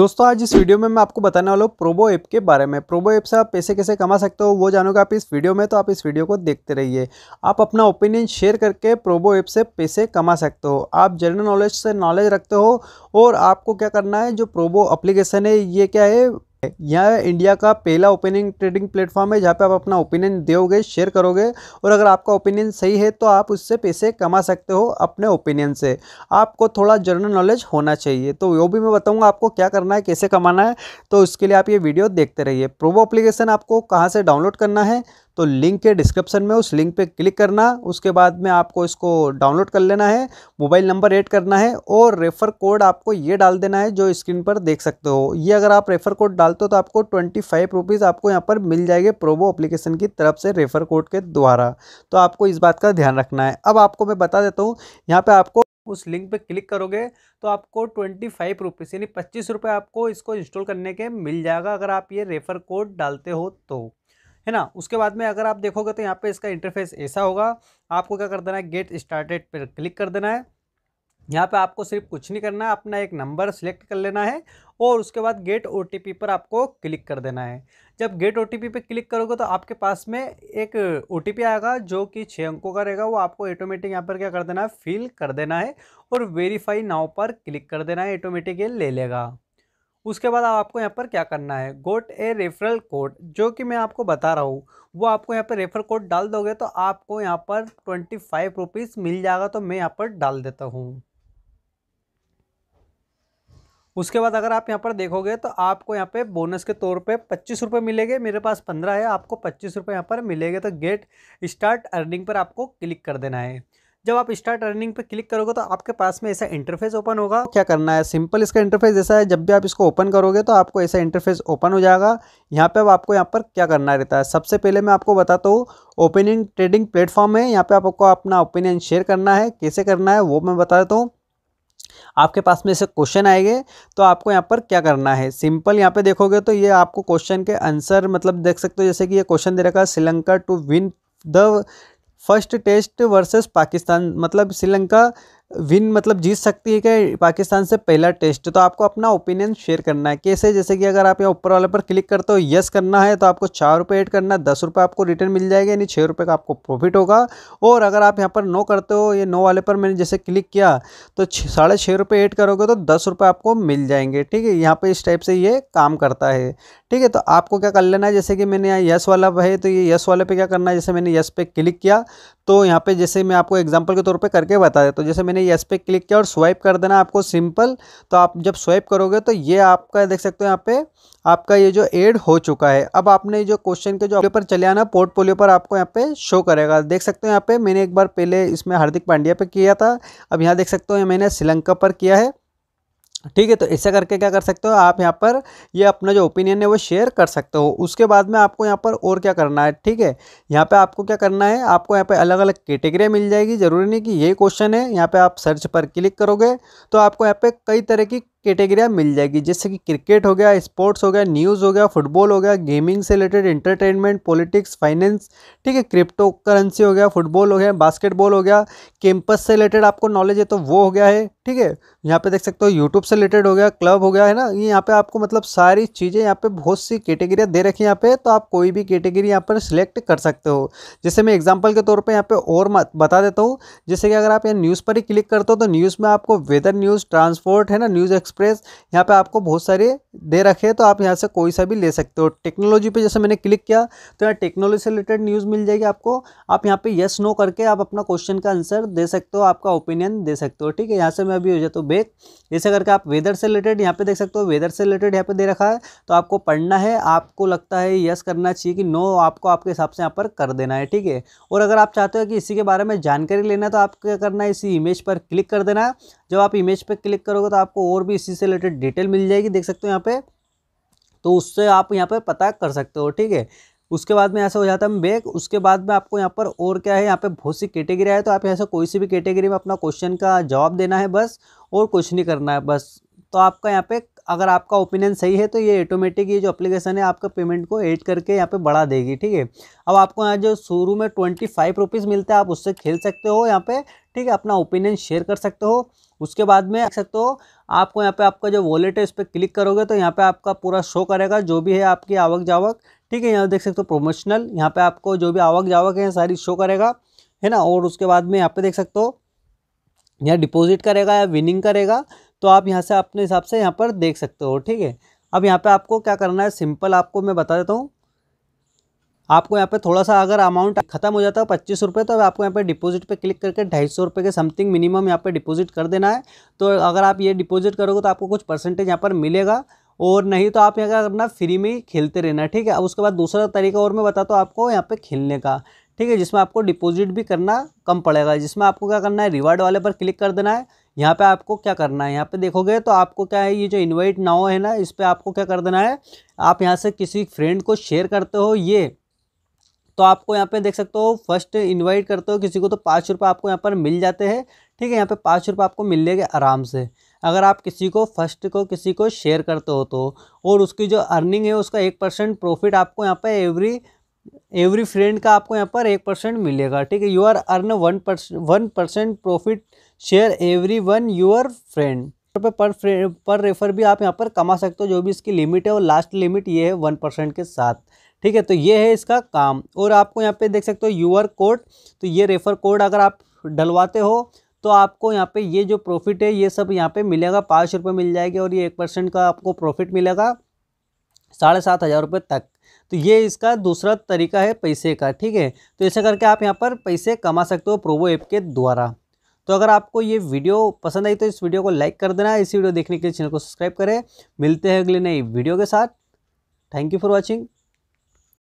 दोस्तों आज इस वीडियो में मैं आपको बताने वाला हूँ प्रोबो ऐप के बारे में प्रोबो ऐप से आप पैसे कैसे कमा सकते हो वो जानोगे आप इस वीडियो में तो आप इस वीडियो को देखते रहिए आप अपना ओपिनियन शेयर करके प्रोबो ऐप से पैसे कमा सकते हो आप जनरल नॉलेज से नॉलेज रखते हो और आपको क्या करना है जो प्रोबो अप्लीकेशन है ये क्या है यह इंडिया का पहला ओपिनियन ट्रेडिंग प्लेटफॉर्म है जहाँ पे आप अपना ओपिनियन दोगे शेयर करोगे और अगर आपका ओपिनियन सही है तो आप उससे पैसे कमा सकते हो अपने ओपिनियन से आपको थोड़ा जनरल नॉलेज होना चाहिए तो वो भी मैं बताऊँगा आपको क्या करना है कैसे कमाना है तो उसके लिए आप ये वीडियो देखते रहिए प्रोवो अप्लीकेशन आपको कहाँ से डाउनलोड करना है तो लिंक है डिस्क्रिप्शन में उस लिंक पे क्लिक करना उसके बाद में आपको इसको डाउनलोड कर लेना है मोबाइल नंबर ऐड करना है और रेफ़र कोड आपको ये डाल देना है जो स्क्रीन पर देख सकते हो ये अगर आप रेफ़र कोड डालते हो तो आपको ट्वेंटी फाइव रुपीज़ आपको यहाँ पर मिल जाएंगे प्रोबो अप्लीकेशन की तरफ से रेफ़र कोड के द्वारा तो आपको इस बात का ध्यान रखना है अब आपको मैं बता देता हूँ यहाँ पर आपको उस लिंक पे क्लिक करोगे तो आपको ट्वेंटी फाइव रुपीज़ यानी पच्चीस रुपये आपको इसको इंस्टॉल करने के मिल जाएगा अगर आप ये रेफ़र कोड डालते हो तो है ना उसके बाद में अगर आप देखोगे तो यहाँ पे इसका इंटरफेस ऐसा होगा आपको क्या कर देना है गेट स्टार्टेड पर क्लिक कर देना है यहाँ पे आपको सिर्फ कुछ नहीं करना है अपना एक नंबर सेलेक्ट कर लेना है और उसके बाद गेट ओ पर आपको क्लिक कर देना है जब गेट ओ पे क्लिक करोगे तो आपके पास में एक ओ आएगा जो कि छः अंकों का रहेगा वो आपको ऑटोमेटिक यहाँ पर क्या कर देना है फिल कर देना है और वेरीफाई नाव पर क्लिक कर देना है ऑटोमेटिक ये ले लेगा उसके बाद आपको यहाँ पर क्या करना है गोट ए रेफरल कोड जो कि मैं आपको बता रहा हूँ वो आपको यहाँ पर रेफर कोड डाल दोगे तो आपको यहाँ पर ट्वेंटी फाइव रुपीज़ मिल जाएगा तो मैं यहाँ पर डाल देता हूँ उसके बाद अगर आप यहाँ पर देखोगे तो आपको यहाँ पे बोनस के तौर पे पच्चीस रुपये मिलेंगे मेरे पास पंद्रह है आपको पच्चीस रुपये यहाँ पर मिलेंगे तो गेट स्टार्ट अर्निंग पर आपको क्लिक कर देना है जब आप स्टार्ट अर्निंग पे क्लिक करोगे तो आपके पास में ऐसा इंटरफेस ओपन होगा क्या करना है सिंपल इसका इंटरफेस ऐसा है जब भी आप इसको ओपन करोगे तो आपको ऐसा इंटरफेस ओपन हो जाएगा यहाँ पे अब आपको यहाँ पर क्या करना रहता है सबसे पहले मैं आपको बताता हूँ ओपनिंग ट्रेडिंग प्लेटफॉर्म है यहाँ पर आपको अपना ओपिनियन शेयर करना है कैसे करना है वो मैं बता देता हूँ आपके पास में ऐसे क्वेश्चन आएंगे तो आपको यहाँ पर क्या करना है सिंपल यहाँ पे देखोगे तो ये आपको क्वेश्चन के आंसर मतलब देख सकते हो जैसे कि ये क्वेश्चन दे रखा है Sri Lanka to win the first test versus Pakistan मतलब श्रीलंका विन मतलब जीत सकती है क्या पाकिस्तान से पहला टेस्ट तो आपको अपना ओपिनियन शेयर करना है कैसे जैसे कि अगर आप यहाँ ऊपर वाले पर क्लिक करते हो यस करना है तो आपको चार रुपये ऐड करना है दस रुपये आपको रिटर्न मिल जाएगा यानी छः रुपये का आपको प्रॉफिट होगा और अगर आप यहाँ पर नो करते हो ये नो वाले पर मैंने जैसे क्लिक किया तो साढ़े छः रुपये ऐड करोगे तो दस रुपये आपको मिल जाएंगे ठीक है यहाँ पर इस टाइप से ये काम करता है ठीक है तो आपको क्या कर लेना है जैसे कि मैंने यहाँ यस वाला है तो ये यस वाले पर क्या करना है जैसे मैंने यस पे क्लिक किया तो यहाँ पर जैसे मैं आपको एग्जाम्पल के तौर पर करके बता दे तो जैसे मैंने आपने यस पे क्लिक किया और स्वाइप कर देना आपको सिंपल तो आप जब स्वाइप करोगे तो ये आपका देख सकते हो यहाँ पे आपका ये जो एड हो चुका है अब आपने जो क्वेश्चन के जो ऊपर चले आना पोर्टफोलियो पर आपको यहाँ पे शो करेगा देख सकते हो यहाँ पे मैंने एक बार पहले इसमें हार्दिक पांड्या पे किया था अब यहाँ देख सकते हो मैंने श्रीलंका पर किया है ठीक है तो ऐसा करके क्या कर सकते हो आप यहाँ पर ये यह अपना जो ओपिनियन है वो शेयर कर सकते हो उसके बाद में आपको यहाँ पर और क्या करना है ठीक है यहाँ पे आपको क्या करना है आपको यहाँ पे अलग अलग कैटेगरियाँ मिल जाएगी ज़रूरी नहीं कि ये क्वेश्चन है यहाँ पे आप सर्च पर क्लिक करोगे तो आपको यहाँ पे कई तरह की कैटेगरियाँ मिल जाएगी जैसे कि क्रिकेट हो गया स्पोर्ट्स हो गया न्यूज़ हो गया फुटबॉल हो गया गेमिंग से रिलेटेड एंटरटेनमेंट पॉलिटिक्स फाइनेंस ठीक है क्रिप्टो करेंसी हो गया फुटबॉल हो गया बास्केटबॉल हो गया कैंपस से रिलेटेड आपको नॉलेज है तो वो हो गया है ठीक है यहाँ पे देख सकते हो यूट्यूब से रिलेटेड हो गया क्लब हो गया है ना ये यहाँ पर आपको मतलब सारी चीज़ें यहाँ पर बहुत सी कैटेगरियाँ दे रखी हैं यहाँ पे तो आप कोई भी कैटेगरी यहाँ पर सिलेक्ट कर सकते हो जैसे मैं एग्जाम्पल के तौर पर यहाँ पर और बता देता हूँ जैसे कि अगर आप यहाँ न्यूज़ पर ही क्लिक करते हो तो न्यूज़ में आपको वेदर न्यूज़ ट्रांसपोर्ट है ना न्यूज़ एक्सप्रेस यहाँ पे आपको बहुत सारे दे रखे हैं तो आप यहाँ से कोई सा भी ले सकते हो टेक्नोलॉजी पे जैसे मैंने क्लिक किया तो यहाँ टेक्नोलॉजी से रिलेटेड न्यूज़ मिल जाएगी आपको आप यहाँ पे यस नो करके आप अपना क्वेश्चन का आंसर दे सकते हो आपका ओपिनियन दे सकते हो ठीक है यहाँ से मैं अभी हो जाता हूँ बेक जैसे करके आप वेदर से रिलेटेड यहाँ पे देख सकते हो वेदर से रिलेटेड यहाँ पे दे रखा है तो आपको पढ़ना है आपको लगता है यस करना चाहिए कि नो आपको आपके हिसाब से यहाँ पर कर देना है ठीक है और अगर आप चाहते हो कि इसी के बारे में जानकारी लेना है तो आप क्या करना है इसी इमेज पर क्लिक कर देना है जब आप इमेज पर क्लिक करोगे तो आपको और भी इसी से रिलेटेड डिटेल मिल जाएगी देख सकते हो यहाँ पर तो उससे आप यहाँ पर पता कर सकते हो ठीक है उसके बाद में ऐसा हो जाता है बैग उसके बाद में आपको यहाँ पर और क्या है यहाँ पे बहुत सी कैटेगरी है तो आप ऐसा कोई सी भी कैटेगरी में अपना क्वेश्चन का जवाब देना है बस और कुछ नहीं करना है बस तो आपका यहाँ पे अगर आपका ओपिनियन सही है तो ये ऑटोमेटिक ये जो एप्लीकेशन है आपका पेमेंट को एड करके यहाँ पर बढ़ा देगी ठीक है अब आपको यहाँ जो शुरू में ट्वेंटी फाइव रुपीज़ मिलता आप उससे खेल सकते हो यहाँ पर ठीक है अपना ओपिनियन शेयर कर सकते हो उसके बाद में देख सकते हो आपको यहाँ पे आपका जो वॉलेट है इस पर क्लिक करोगे तो यहाँ पे आपका पूरा शो करेगा जो भी है आपकी आवक जावक ठीक है यहाँ देख सकते हो प्रोमोशनल यहाँ पे आपको जो भी आवक जावक है सारी शो करेगा है ना और उसके बाद में यहाँ पे देख सकते हो यहाँ डिपोजिट करेगा या विनिंग करेगा तो आप यहाँ से अपने हिसाब से यहाँ पर देख सकते हो ठीक है अब यहाँ पर आपको क्या करना है सिंपल आपको मैं बता देता हूँ आपको यहाँ पे थोड़ा सा अगर अमाउंट खत्म हो जाता है पच्चीस रुपये तो आपको यहाँ पे डिपॉजिट पे क्लिक करके ढाई सौ रुपये के समथिंग मिनिमम यहाँ पे डिपॉजिट कर देना है तो अगर आप ये डिपॉजिट करोगे तो आपको कुछ परसेंटेज यहाँ पर मिलेगा और नहीं तो आप यहाँ का अपना फ्री में ही खेलते रहना ठीक है अब उसके बाद दूसरा तरीका और मैं बताता हूँ आपको यहाँ पर खेलने का ठीक है जिसमें आपको डिपॉजिट भी करना कम पड़ेगा जिसमें आपको क्या करना है रिवार्ड वाले पर क्लिक कर देना है यहाँ पे आपको क्या करना है यहाँ पे देखोगे तो आपको क्या है ये जो इनवाइट नाव है ना इस पर आपको क्या कर देना है आप यहाँ से किसी फ्रेंड को शेयर करते हो ये तो आपको यहाँ पे देख सकते हो फर्स्ट इनवाइट करते हो किसी को तो पाँच रुपये आपको यहाँ पर मिल जाते हैं ठीक है यहाँ पे पाँच रुपये आपको मिल जाएगा आराम से अगर आप किसी को फर्स्ट को किसी को शेयर करते हो तो और उसकी जो अर्निंग है उसका एक परसेंट प्रॉफिट आपको यहाँ पर एवरी एवरी फ्रेंड का आपको यहाँ पर एक परसेंट मिलेगा ठीक है you are earn one percent one percent profit share every one your friend रुपये पर फ्रे पर रेफर भी आप यहाँ पर कमा सकते हो जो भी इसकी लिमिट है और लास्ट लिमिट ये है वन परसेंट के साथ ठीक है तो ये है इसका काम और आपको यहाँ पे देख सकते हो यूअर कोड तो ये रेफर कोड अगर आप डलवाते हो तो आपको यहाँ पे ये जो प्रॉफिट है ये सब यहाँ पे मिलेगा पाँच रुपये मिल जाएगी और ये एक परसेंट का आपको प्रॉफिट मिलेगा साढ़े सात हज़ार रुपये तक तो ये इसका दूसरा तरीका है पैसे का ठीक है तो ऐसा करके आप यहाँ पर पैसे कमा सकते हो प्रोवो ऐप के द्वारा तो अगर आपको ये वीडियो पसंद आई तो इस वीडियो को लाइक कर देना इसी वीडियो देखने के लिए चैनल को सब्सक्राइब करें मिलते हैं अगले नई वीडियो के साथ थैंक यू फॉर वॉचिंग